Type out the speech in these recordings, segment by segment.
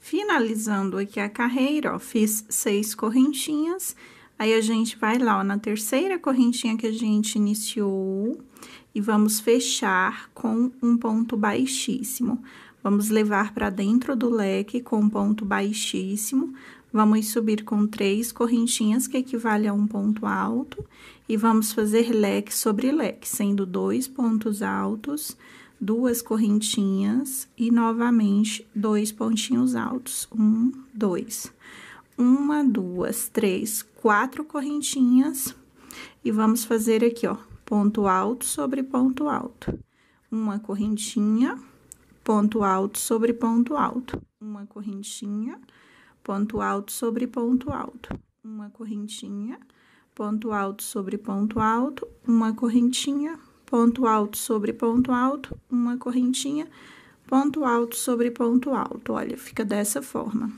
Finalizando aqui a carreira, ó, fiz seis correntinhas, aí a gente vai lá, ó, na terceira correntinha que a gente iniciou, e vamos fechar com um ponto baixíssimo. Vamos levar para dentro do leque com um ponto baixíssimo, vamos subir com três correntinhas, que equivale a um ponto alto, e vamos fazer leque sobre leque, sendo dois pontos altos, duas correntinhas e novamente dois pontinhos altos, um, dois. Uma, duas, três, quatro correntinhas, e vamos fazer aqui, ó, ponto alto sobre ponto alto. Uma correntinha ponto alto sobre ponto alto, uma correntinha, ponto alto sobre ponto alto, uma correntinha, ponto alto sobre ponto alto, uma correntinha, ponto alto sobre ponto alto, uma correntinha, ponto alto sobre ponto alto. Olha, fica dessa forma.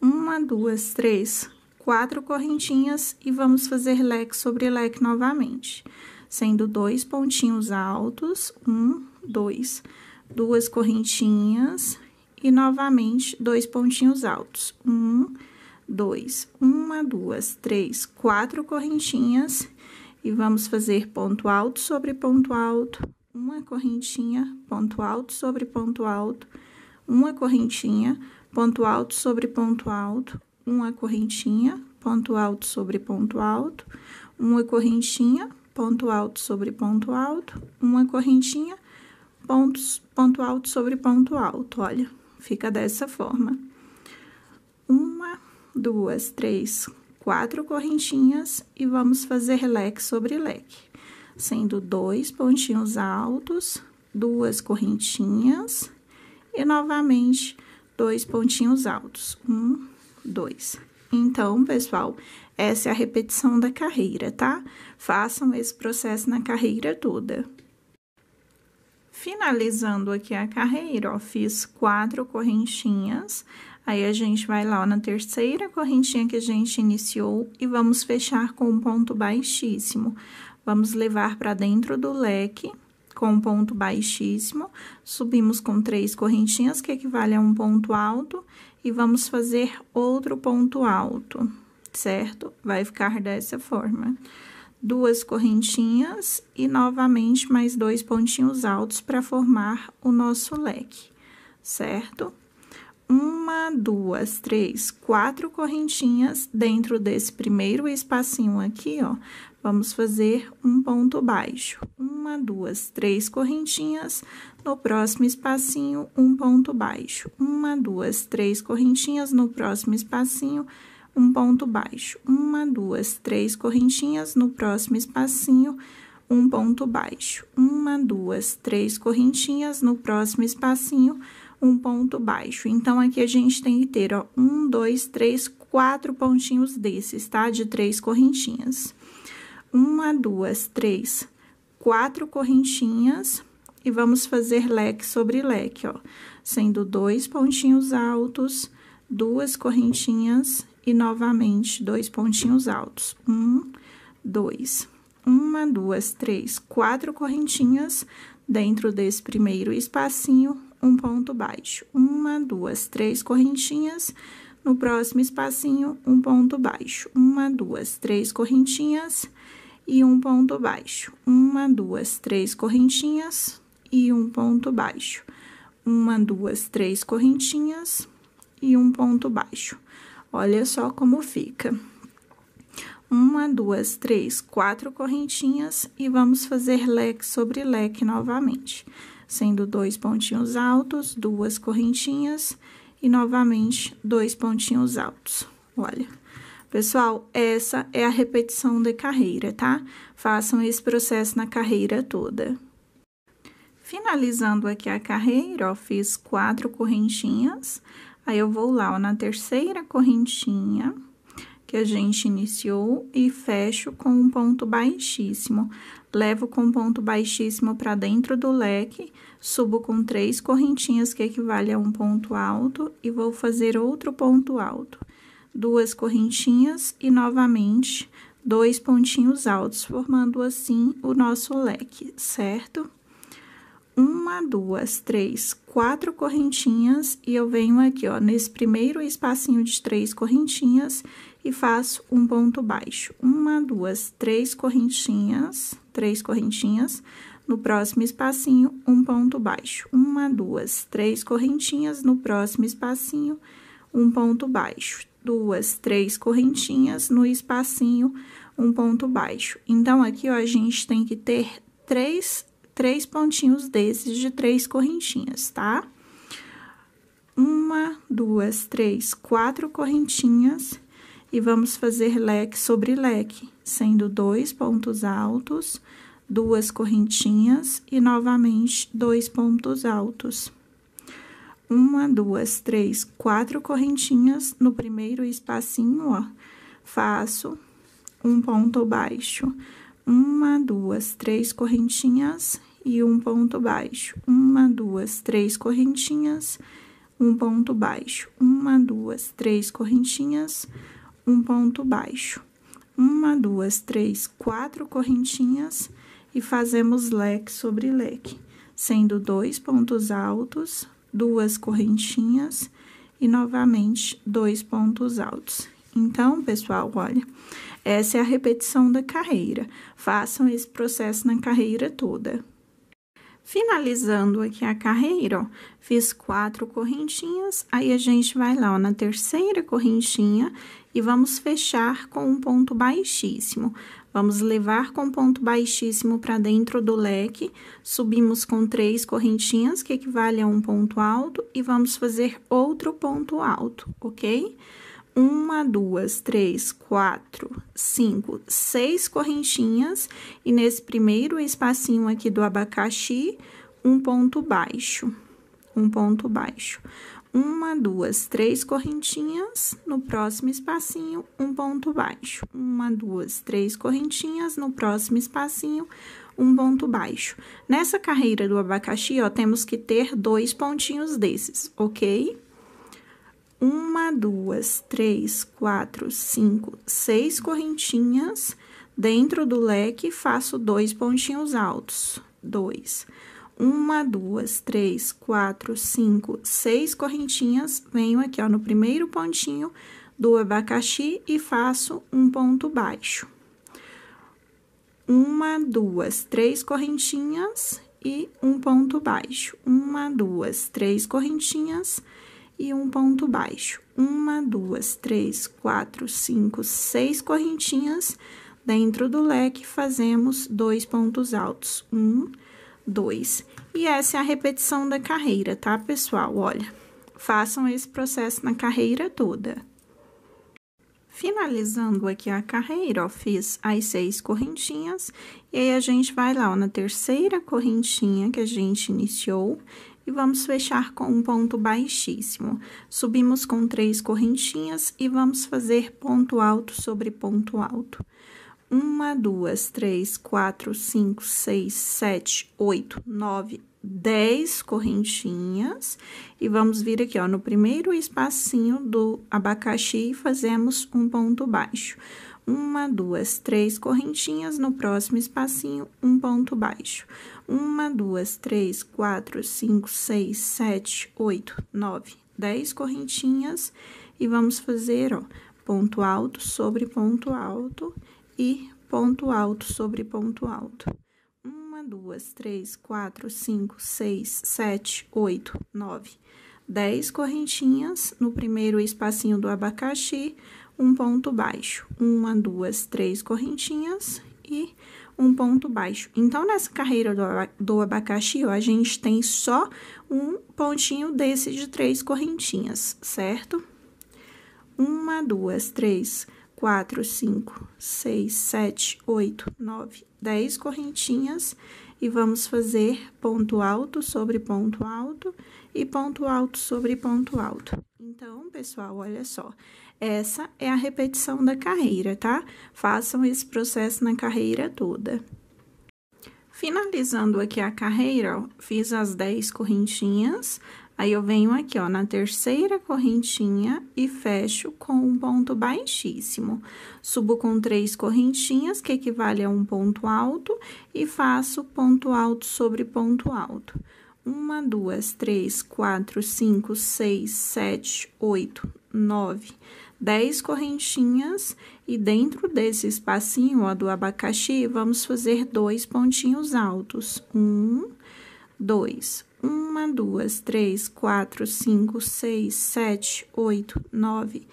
Uma, duas, três, quatro correntinhas e vamos fazer leque sobre leque novamente, sendo dois pontinhos altos, um, dois duas correntinhas e novamente dois pontinhos altos. Um, dois, uma, duas, três, quatro correntinhas e vamos fazer ponto alto sobre ponto alto, uma correntinha, ponto alto sobre ponto alto, uma correntinha, ponto alto sobre ponto alto, uma correntinha, ponto alto sobre ponto alto, uma correntinha, ponto alto sobre ponto alto, uma correntinha pontos, ponto alto sobre ponto alto, olha, fica dessa forma. Uma, duas, três, quatro correntinhas e vamos fazer leque sobre leque, sendo dois pontinhos altos, duas correntinhas e novamente dois pontinhos altos, um, dois. Então, pessoal, essa é a repetição da carreira, tá? Façam esse processo na carreira toda finalizando aqui a carreira, ó, fiz quatro correntinhas, aí a gente vai lá ó, na terceira correntinha que a gente iniciou e vamos fechar com um ponto baixíssimo. Vamos levar para dentro do leque com um ponto baixíssimo, subimos com três correntinhas, que equivale a um ponto alto, e vamos fazer outro ponto alto, certo? Vai ficar dessa forma duas correntinhas e novamente mais dois pontinhos altos para formar o nosso leque, certo? Uma, duas, três, quatro correntinhas dentro desse primeiro espacinho aqui, ó. Vamos fazer um ponto baixo. Uma, duas, três correntinhas. No próximo espacinho, um ponto baixo. Uma, duas, três correntinhas. No próximo espacinho, um ponto baixo, uma, duas, três correntinhas, no próximo espacinho, um ponto baixo, uma, duas, três correntinhas, no próximo espacinho, um ponto baixo. Então, aqui a gente tem que ter, ó, um, dois, três, quatro pontinhos desses, tá? De três correntinhas. Uma, duas, três, quatro correntinhas e vamos fazer leque sobre leque, ó. Sendo dois pontinhos altos, duas correntinhas e novamente dois pontinhos altos. Um, dois. Uma, duas, três, quatro correntinhas dentro desse primeiro espacinho, um ponto baixo. Uma, duas, três correntinhas. No próximo espacinho, um ponto baixo. Uma, duas, três correntinhas e um ponto baixo. Uma, duas, três correntinhas e um ponto baixo. Uma, duas, três correntinhas e um ponto baixo Olha só como fica. Uma, duas, três, quatro correntinhas e vamos fazer leque sobre leque novamente. Sendo dois pontinhos altos, duas correntinhas e novamente dois pontinhos altos. Olha. Pessoal, essa é a repetição de carreira, tá? Façam esse processo na carreira toda. Finalizando aqui a carreira, ó, fiz quatro correntinhas Aí, eu vou lá ó, na terceira correntinha que a gente iniciou e fecho com um ponto baixíssimo. Levo com ponto baixíssimo para dentro do leque, subo com três correntinhas que equivale a um ponto alto e vou fazer outro ponto alto. Duas correntinhas e novamente dois pontinhos altos, formando assim o nosso leque, certo? uma, duas, três, quatro correntinhas e eu venho aqui, ó, nesse primeiro espacinho de três correntinhas e faço um ponto baixo. Uma, duas, três correntinhas, três correntinhas. No próximo espacinho, um ponto baixo. Uma, duas, três correntinhas. No próximo espacinho, um ponto baixo. Duas, três correntinhas. No espacinho, um ponto baixo. Então, aqui, ó, a gente tem que ter três três pontinhos desses de três correntinhas, tá? Uma, duas, três, quatro correntinhas e vamos fazer leque sobre leque, sendo dois pontos altos, duas correntinhas e novamente dois pontos altos. Uma, duas, três, quatro correntinhas no primeiro espacinho, ó, faço um ponto baixo, uma, duas, três correntinhas e um ponto baixo. Uma, duas, três correntinhas, um ponto baixo. Uma, duas, três correntinhas, um ponto baixo. Uma, duas, três, quatro correntinhas e fazemos leque sobre leque, sendo dois pontos altos, duas correntinhas e novamente dois pontos altos. Então, pessoal, olha, essa é a repetição da carreira. Façam esse processo na carreira toda. Finalizando aqui a carreira, ó, fiz quatro correntinhas, aí a gente vai lá, ó, na terceira correntinha e vamos fechar com um ponto baixíssimo. Vamos levar com ponto baixíssimo para dentro do leque, subimos com três correntinhas, que equivale a um ponto alto, e vamos fazer outro ponto alto, ok? Ok? uma, duas, três, quatro, cinco, seis correntinhas e nesse primeiro espacinho aqui do abacaxi, um ponto baixo, um ponto baixo. Uma, duas, três correntinhas, no próximo espacinho, um ponto baixo. Uma, duas, três correntinhas, no próximo espacinho, um ponto baixo. Nessa carreira do abacaxi, ó, temos que ter dois pontinhos desses, ok? Ok? uma, duas, três, quatro, cinco, seis correntinhas. Dentro do leque, faço dois pontinhos altos. Dois. Uma, duas, três, quatro, cinco, seis correntinhas. Venho aqui, ó, no primeiro pontinho do abacaxi e faço um ponto baixo. Uma, duas, três correntinhas e um ponto baixo. Uma, duas, três correntinhas e um ponto baixo. Uma, duas, três, quatro, cinco, seis correntinhas dentro do leque, fazemos dois pontos altos. Um, dois. E essa é a repetição da carreira, tá, pessoal? Olha, façam esse processo na carreira toda. Finalizando aqui a carreira, ó, fiz as seis correntinhas, e aí a gente vai lá, ó, na terceira correntinha que a gente iniciou, e vamos fechar com um ponto baixíssimo. Subimos com três correntinhas e vamos fazer ponto alto sobre ponto alto. Uma, duas, três, quatro, cinco, seis, sete, oito, nove, dez correntinhas e vamos vir aqui, ó, no primeiro espacinho do abacaxi fazemos um ponto baixo uma, duas, três correntinhas, no próximo espacinho, um ponto baixo. Uma, duas, três, quatro, cinco, seis, sete, oito, nove, dez correntinhas e vamos fazer, ó, ponto alto sobre ponto alto e ponto alto sobre ponto alto. Uma, duas, três, quatro, cinco, seis, sete, oito, nove, dez correntinhas no primeiro espacinho do abacaxi, um ponto baixo, uma, duas, três correntinhas e um ponto baixo. Então, nessa carreira do abacaxi, ó, a gente tem só um pontinho desse de três correntinhas, certo? Uma, duas, três, quatro, cinco, seis, sete, oito, nove, dez correntinhas e vamos fazer ponto alto sobre ponto alto e ponto alto sobre ponto alto. Então, pessoal, olha só, essa é a repetição da carreira, tá? Façam esse processo na carreira toda. Finalizando aqui a carreira, ó, fiz as 10 correntinhas, aí eu venho aqui, ó, na terceira correntinha e fecho com um ponto baixíssimo. Subo com três correntinhas, que equivale a um ponto alto, e faço ponto alto sobre ponto alto. Uma, duas, três, quatro, cinco, seis, sete, oito, nove... 10 correntinhas e dentro desse espacinho, ó, do abacaxi, vamos fazer dois pontinhos altos. Um, dois. Uma, duas, três, quatro, cinco, seis, sete, oito, nove,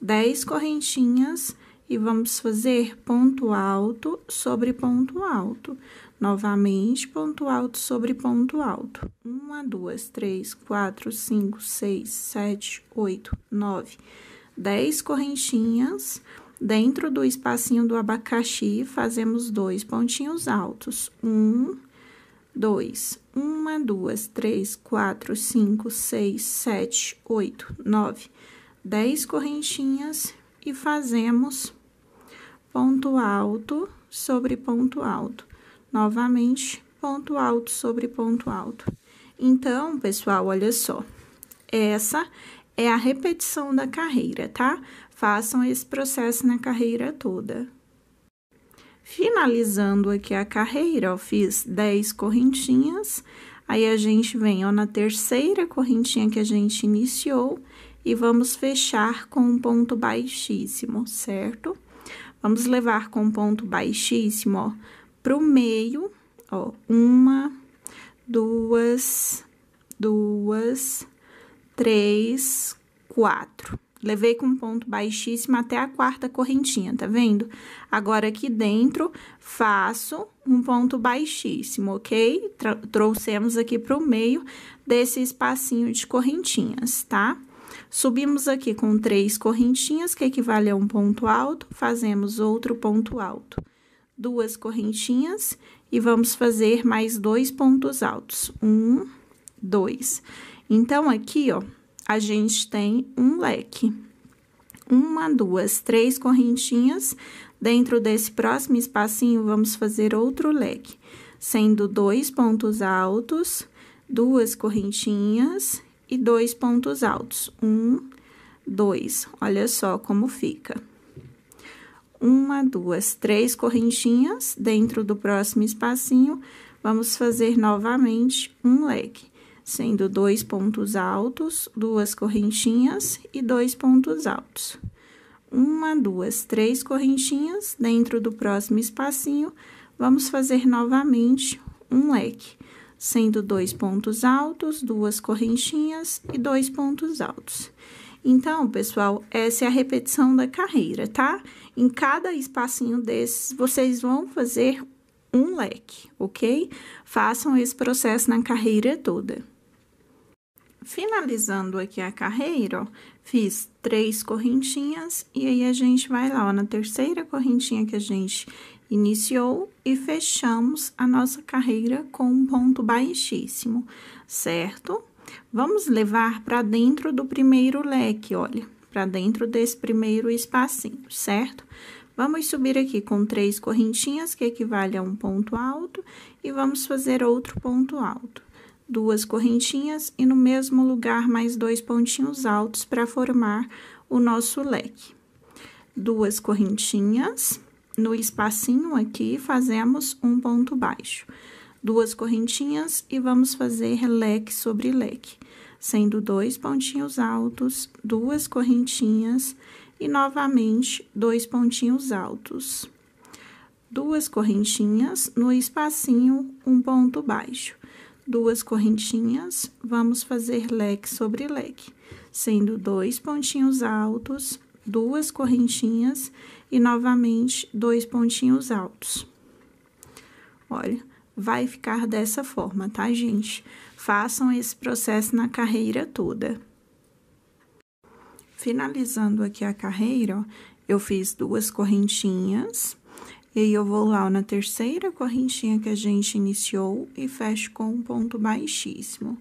dez correntinhas e vamos fazer ponto alto sobre ponto alto. Novamente, ponto alto sobre ponto alto. Uma, duas, três, quatro, cinco, seis, sete, oito, nove, 10 correntinhas. Dentro do espacinho do abacaxi, fazemos dois pontinhos altos. Um, dois, uma, duas, três, quatro, cinco, seis, sete, oito, nove, dez correntinhas e fazemos ponto alto sobre ponto alto. Novamente, ponto alto sobre ponto alto. Então, pessoal, olha só. Essa é a repetição da carreira, tá? Façam esse processo na carreira toda. Finalizando aqui a carreira, eu fiz 10 correntinhas, aí a gente vem ó, na terceira correntinha que a gente iniciou e vamos fechar com um ponto baixíssimo, certo? Vamos levar com um ponto baixíssimo, ó, pro meio, ó, uma, duas, duas, três, quatro. Levei com ponto baixíssimo até a quarta correntinha, tá vendo? Agora, aqui dentro, faço um ponto baixíssimo, ok? Tra trouxemos aqui para o meio desse espacinho de correntinhas, tá? Subimos aqui com três correntinhas, que equivale a um ponto alto, fazemos outro ponto alto. Duas correntinhas e vamos fazer mais dois pontos altos. Um, dois. Dois. Então, aqui, ó, a gente tem um leque. Uma, duas, três correntinhas. Dentro desse próximo espacinho, vamos fazer outro leque, sendo dois pontos altos, duas correntinhas e dois pontos altos. Um, dois. Olha só como fica uma, duas, três correntinhas dentro do próximo espacinho, vamos fazer novamente um leque sendo dois pontos altos, duas correntinhas e dois pontos altos. Uma, duas, três correntinhas, dentro do próximo espacinho, vamos fazer novamente um leque, sendo dois pontos altos, duas correntinhas e dois pontos altos. Então, pessoal, essa é a repetição da carreira, tá? Em cada espacinho desses, vocês vão fazer um leque, ok? Façam esse processo na carreira toda finalizando aqui a carreira, ó, fiz três correntinhas e aí a gente vai lá, ó, na terceira correntinha que a gente iniciou e fechamos a nossa carreira com um ponto baixíssimo, certo? Vamos levar para dentro do primeiro leque, olha, para dentro desse primeiro espacinho, certo? Vamos subir aqui com três correntinhas, que equivale a um ponto alto, e vamos fazer outro ponto alto duas correntinhas e no mesmo lugar mais dois pontinhos altos para formar o nosso leque. Duas correntinhas, no espacinho aqui fazemos um ponto baixo. Duas correntinhas e vamos fazer leque sobre leque, sendo dois pontinhos altos, duas correntinhas e novamente dois pontinhos altos. Duas correntinhas, no espacinho um ponto baixo duas correntinhas, vamos fazer leque sobre leque, sendo dois pontinhos altos, duas correntinhas e novamente dois pontinhos altos. Olha, vai ficar dessa forma, tá, gente? Façam esse processo na carreira toda. Finalizando aqui a carreira, ó, eu fiz duas correntinhas e aí, eu vou lá na terceira correntinha que a gente iniciou e fecho com um ponto baixíssimo.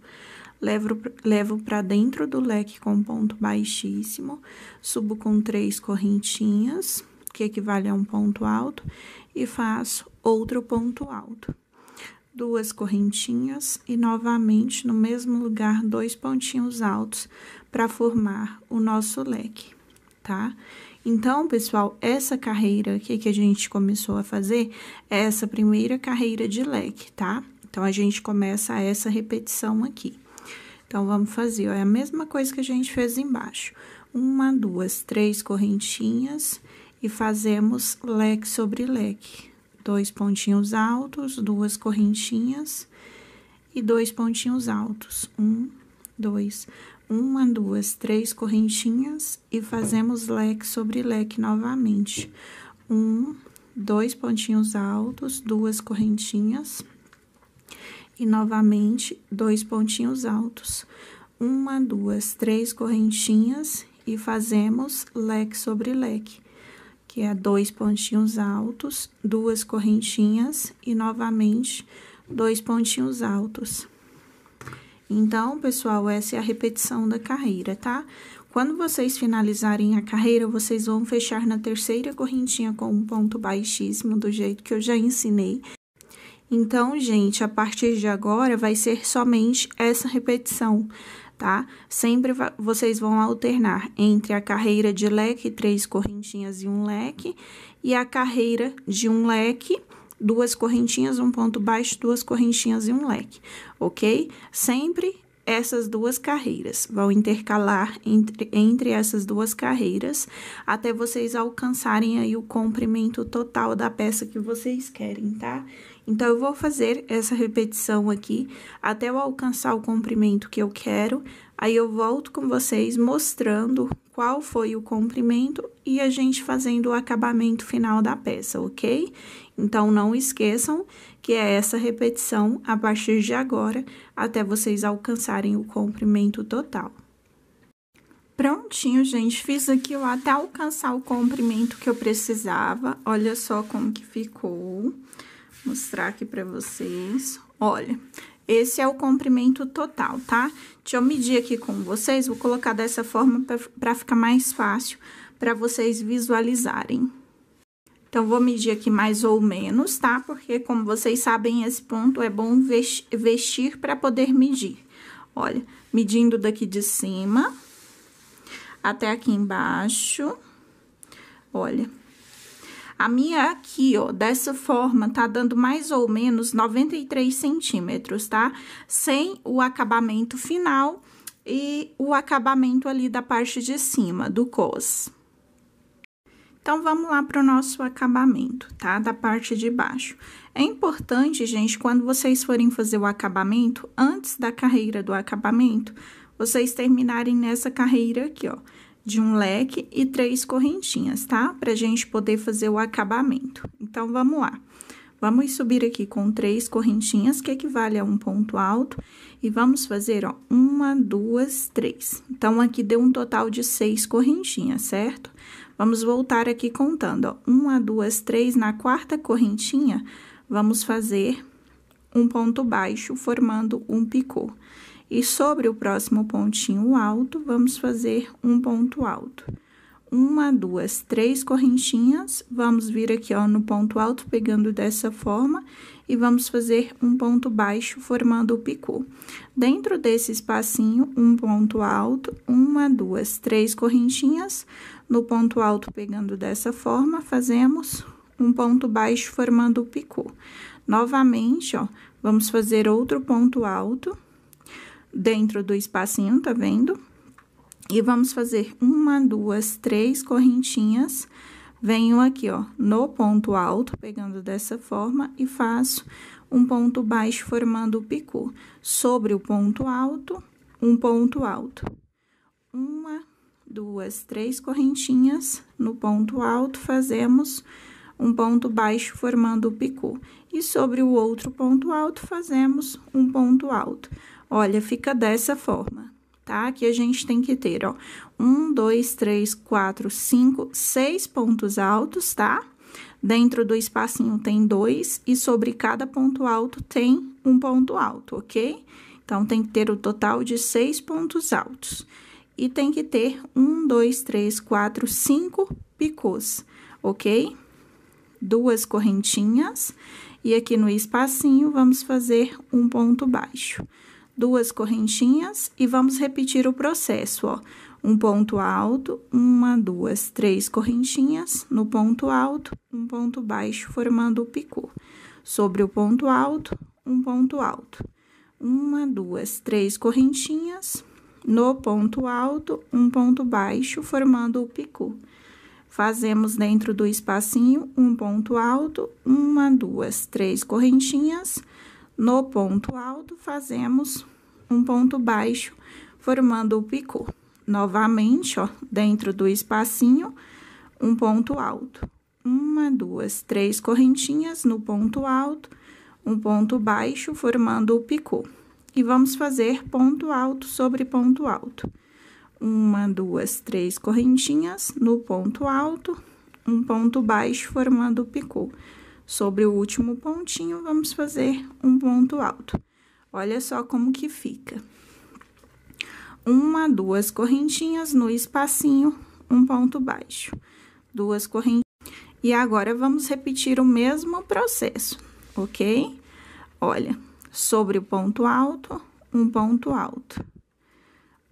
Levo, levo para dentro do leque com ponto baixíssimo, subo com três correntinhas, que equivale a um ponto alto, e faço outro ponto alto. Duas correntinhas e novamente no mesmo lugar dois pontinhos altos para formar o nosso leque tá? Então, pessoal, essa carreira aqui que a gente começou a fazer é essa primeira carreira de leque, tá? Então, a gente começa essa repetição aqui. Então, vamos fazer, ó, é a mesma coisa que a gente fez embaixo. Uma, duas, três correntinhas e fazemos leque sobre leque. Dois pontinhos altos, duas correntinhas e dois pontinhos altos. Um, dois uma, duas, três correntinhas e fazemos leque sobre leque novamente. Um, dois pontinhos altos, duas correntinhas e novamente dois pontinhos altos. Uma, duas, três correntinhas e fazemos leque sobre leque, que é dois pontinhos altos, duas correntinhas e novamente dois pontinhos altos então, pessoal, essa é a repetição da carreira, tá? Quando vocês finalizarem a carreira, vocês vão fechar na terceira correntinha com um ponto baixíssimo, do jeito que eu já ensinei. Então, gente, a partir de agora vai ser somente essa repetição, tá? Sempre vocês vão alternar entre a carreira de leque, três correntinhas e um leque, e a carreira de um leque, duas correntinhas, um ponto baixo, duas correntinhas e um leque, ok? Sempre essas duas carreiras, vão intercalar entre, entre essas duas carreiras até vocês alcançarem aí o comprimento total da peça que vocês querem, tá? Então, eu vou fazer essa repetição aqui até eu alcançar o comprimento que eu quero, aí eu volto com vocês mostrando qual foi o comprimento e a gente fazendo o acabamento final da peça, ok? Então, não esqueçam que é essa repetição a partir de agora até vocês alcançarem o comprimento total. Prontinho, gente, fiz aqui até alcançar o comprimento que eu precisava. Olha só como que ficou. Vou mostrar aqui pra vocês. Olha, esse é o comprimento total, tá? Deixa eu medir aqui com vocês, vou colocar dessa forma para ficar mais fácil para vocês visualizarem. Então, vou medir aqui mais ou menos, tá? Porque, como vocês sabem, esse ponto é bom vestir para poder medir. Olha, medindo daqui de cima até aqui embaixo. Olha, a minha aqui, ó, dessa forma, tá dando mais ou menos 93 centímetros, tá? Sem o acabamento final e o acabamento ali da parte de cima do cos. Então, vamos lá para o nosso acabamento, tá? Da parte de baixo. É importante, gente, quando vocês forem fazer o acabamento, antes da carreira do acabamento, vocês terminarem nessa carreira aqui, ó, de um leque e três correntinhas, tá? Pra gente poder fazer o acabamento. Então, vamos lá. Vamos subir aqui com três correntinhas, que equivale a um ponto alto, e vamos fazer, ó, uma, duas, três. Então, aqui deu um total de seis correntinhas, certo? Vamos voltar aqui contando, ó. Uma, duas, três. Na quarta correntinha, vamos fazer um ponto baixo, formando um picô. E sobre o próximo pontinho alto, vamos fazer um ponto alto. Uma, duas, três correntinhas, vamos vir aqui, ó, no ponto alto, pegando dessa forma, e vamos fazer um ponto baixo formando o picô. Dentro desse espacinho, um ponto alto, uma, duas, três correntinhas. No ponto alto, pegando dessa forma, fazemos um ponto baixo formando o picô. Novamente, ó, vamos fazer outro ponto alto dentro do espacinho, tá vendo? E vamos fazer uma, duas, três correntinhas venho aqui, ó, no ponto alto, pegando dessa forma e faço um ponto baixo formando o picô. Sobre o ponto alto, um ponto alto. Uma, duas, três correntinhas no ponto alto, fazemos um ponto baixo formando o picô. E sobre o outro ponto alto, fazemos um ponto alto. Olha, fica dessa forma tá? Aqui a gente tem que ter, ó, um, dois, três, quatro, cinco, seis pontos altos, tá? Dentro do espacinho tem dois e sobre cada ponto alto tem um ponto alto, ok? Então, tem que ter o total de seis pontos altos. E tem que ter um, dois, três, quatro, cinco picôs, ok? Duas correntinhas. E aqui no espacinho, vamos fazer um ponto baixo duas correntinhas e vamos repetir o processo, ó. Um ponto alto, uma, duas, três correntinhas no ponto alto, um ponto baixo, formando o picô. Sobre o ponto alto, um ponto alto. Uma, duas, três correntinhas no ponto alto, um ponto baixo, formando o picô. Fazemos dentro do espacinho um ponto alto, uma, duas, três correntinhas. No ponto alto, fazemos um ponto baixo, formando o picô. Novamente, ó, dentro do espacinho, um ponto alto. Uma, duas, três correntinhas no ponto alto, um ponto baixo, formando o picô. E vamos fazer ponto alto sobre ponto alto. Uma, duas, três correntinhas no ponto alto, um ponto baixo, formando o picô. Sobre o último pontinho, vamos fazer um ponto alto. Olha só como que fica. Uma, duas correntinhas no espacinho, um ponto baixo. Duas correntinhas. E agora, vamos repetir o mesmo processo, ok? Olha, sobre o ponto alto, um ponto alto.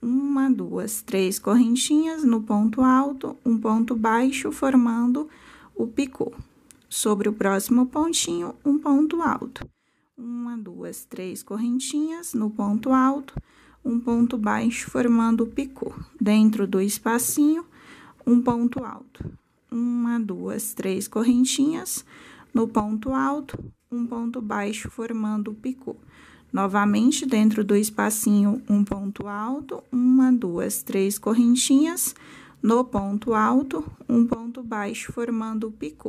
Uma, duas, três correntinhas no ponto alto, um ponto baixo, formando o picô. Sobre o próximo pontinho, um ponto alto uma, duas, três correntinhas no ponto alto, um ponto baixo, formando o picô. Dentro do espacinho, um ponto alto, uma, duas, três correntinhas no ponto alto, um ponto baixo, formando o picô. Novamente, dentro do espacinho, um ponto alto, uma, duas, três correntinhas no ponto alto, um ponto baixo, formando o picô.